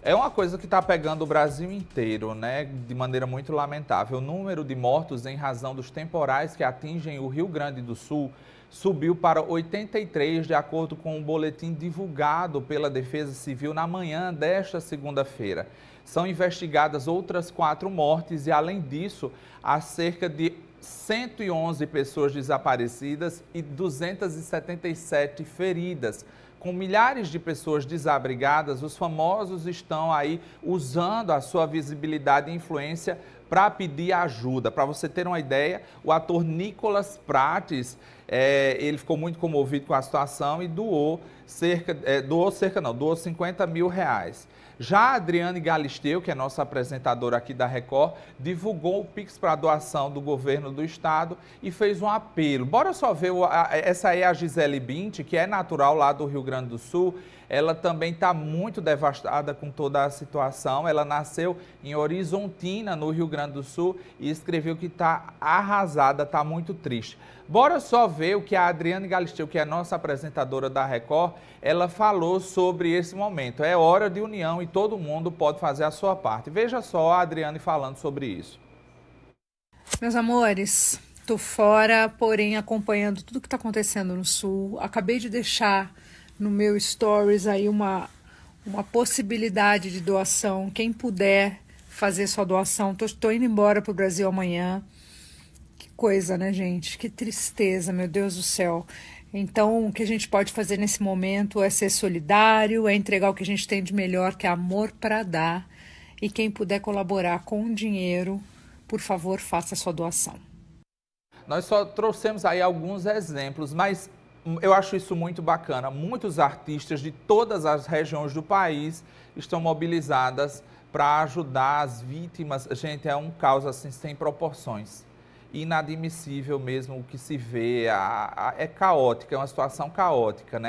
É uma coisa que está pegando o Brasil inteiro, né? De maneira muito lamentável. O número de mortos em razão dos temporais que atingem o Rio Grande do Sul subiu para 83, de acordo com o um boletim divulgado pela Defesa Civil na manhã desta segunda-feira. São investigadas outras quatro mortes e, além disso, há cerca de 111 pessoas desaparecidas e 277 feridas. Com milhares de pessoas desabrigadas, os famosos estão aí usando a sua visibilidade e influência para pedir ajuda. Para você ter uma ideia, o ator Nicolas Prates, é, ele ficou muito comovido com a situação e doou cerca, é, doou cerca não, doou 50 mil reais. Já a Adriane Galisteu, que é nossa apresentadora aqui da Record, divulgou o Pix para doação do governo do estado e fez um apelo. Bora só ver, o, a, essa aí é a Gisele Bint, que é natural lá do Rio Grande do Sul. Ela também está muito devastada com toda a situação. Ela nasceu em Horizontina, no Rio Grande Grande do Sul e escreveu que está arrasada, está muito triste. Bora só ver o que a Adriane Galisteu, que é a nossa apresentadora da Record, ela falou sobre esse momento. É hora de união e todo mundo pode fazer a sua parte. Veja só a Adriane falando sobre isso. Meus amores, tô fora, porém acompanhando tudo que está acontecendo no Sul. Acabei de deixar no meu stories aí uma uma possibilidade de doação. Quem puder fazer sua doação. Tô, tô indo embora pro Brasil amanhã. Que coisa, né, gente? Que tristeza, meu Deus do céu. Então, o que a gente pode fazer nesse momento é ser solidário, é entregar o que a gente tem de melhor, que é amor para dar. E quem puder colaborar com dinheiro, por favor, faça sua doação. Nós só trouxemos aí alguns exemplos, mas eu acho isso muito bacana. Muitos artistas de todas as regiões do país estão mobilizadas para ajudar as vítimas. Gente, é um caos assim sem proporções. Inadmissível mesmo o que se vê, a, a, é caótica, é uma situação caótica, né?